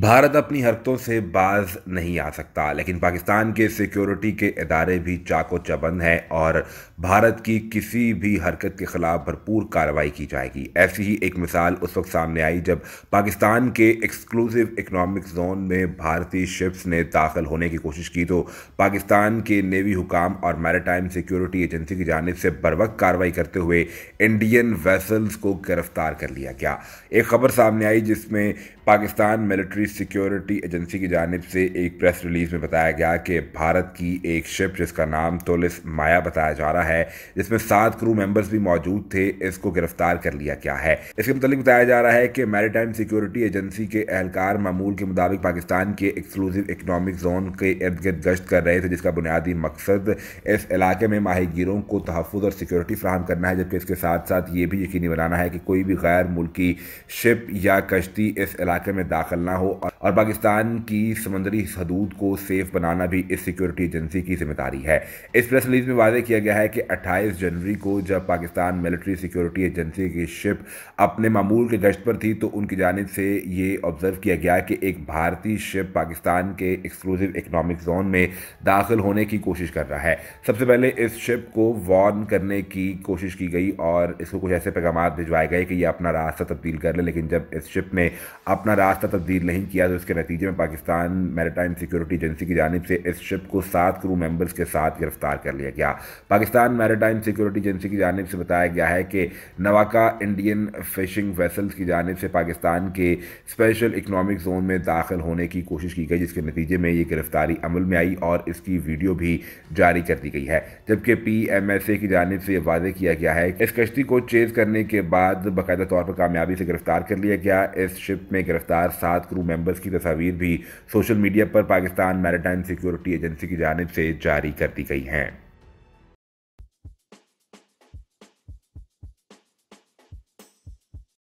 भारत अपनी हरकतों से बाज नहीं आ सकता लेकिन पाकिस्तान के सिक्योरिटी के इदारे भी चाको चबंद हैं और भारत की किसी भी हरकत के खिलाफ भरपूर कार्रवाई की जाएगी ऐसी ही एक मिसाल उस वक्त सामने आई जब पाकिस्तान के एक्सक्लूसिव इकोनॉमिक जोन में भारतीय शिप्स ने दाखिल होने की कोशिश की तो पाकिस्तान के नेवी हुकाम और मैरिटाइम सिक्योरिटी एजेंसी की जानब से बरवक कार्रवाई करते हुए इंडियन वेसल्स को गिरफ्तार कर लिया गया एक खबर सामने आई जिसमें पाकिस्तान मिलिट्री सिक्योरिटी एजेंसी की जानब से एक प्रेस रिलीज़ में बताया गया कि भारत की एक शिप जिसका नाम तोलिस माया बताया जा रहा है जिसमें सात क्रू मेंबर्स भी मौजूद थे इसको गिरफ्तार कर लिया गया है इसके मुतालिक बताया जा रहा है कि मैरीटाइम सिक्योरिटी एजेंसी के एहलकार मामूल के मुताबिक पाकिस्तान के एक्सक्लूसिव इकनॉमिक जोन के इर्द गिर्द गश्त कर रहे थे जिसका बुनियादी मकसद इस इलाके में माहिगीरों को तहफ़ और सिक्योरिटी फ्राहम करना है जबकि इसके साथ साथ ये भी यकीनी बनाना है कि कोई भी गैर मुल्की शिप या कश्ती इस इलाके में दाखिल ना हो और पाकिस्तान की समंदरी हदूद को सेफ बनाना भी इस सिक्योरिटी एजेंसी की जिम्मेदारी है इस प्रेस रिलीज में वादे किया गया है कि 28 जनवरी को जब पाकिस्तान मिलिट्री सिक्योरिटी एजेंसी की शिप अपने मामूल के गश्त पर थी तो उनकी जानब से ये ऑब्जर्व किया गया कि एक भारतीय शिप पाकिस्तान के एक्सक्लूसिव इकनॉमिक जोन में दाखिल होने की कोशिश कर रहा है सबसे पहले इस शिप को वार्न करने की कोशिश की गई और इसको कुछ ऐसे पैगाम भिजवाए गए कि यह अपना रास्ता तब्दील कर ले लेकिन जब इस शिप ने अपना रास्ता तब्दील नहीं किया तो के नतीजे में पाकिस्तान मैरिटाइम सिक्योरिटी एजेंसी की जानब से इस शिप को सात क्रू मेंबर्स के साथ गिरफ्तार कर लिया गया पाकिस्तान मैरिटाइम सिक्योरिटी एजेंसी की जानब से बताया गया है कि नवाका इंडियन फिशिंग वेसल्स की जानब से पाकिस्तान के स्पेशल इकनॉमिक जोन में दाखिल होने की कोशिश की गई जिसके नतीजे में ये गिरफ्तारी अमल में आई और इसकी वीडियो भी जारी कर दी गई है जबकि पी एम एस ए की जानब से यह वादे किया गया है इस कश्ती को चेज करने के बाद बाकायदा तौर पर कामयाबी से गिरफ्तार कर लिया गया इस शिप में गिरफ्तार सात क्रू मेंबर्स कैप्चर्स की तस्वीर भी सोशल मीडिया पर पाकिस्तान मैरिटाइम सिक्योरिटी एजेंसी की जानब से जारी कर दी गई हैं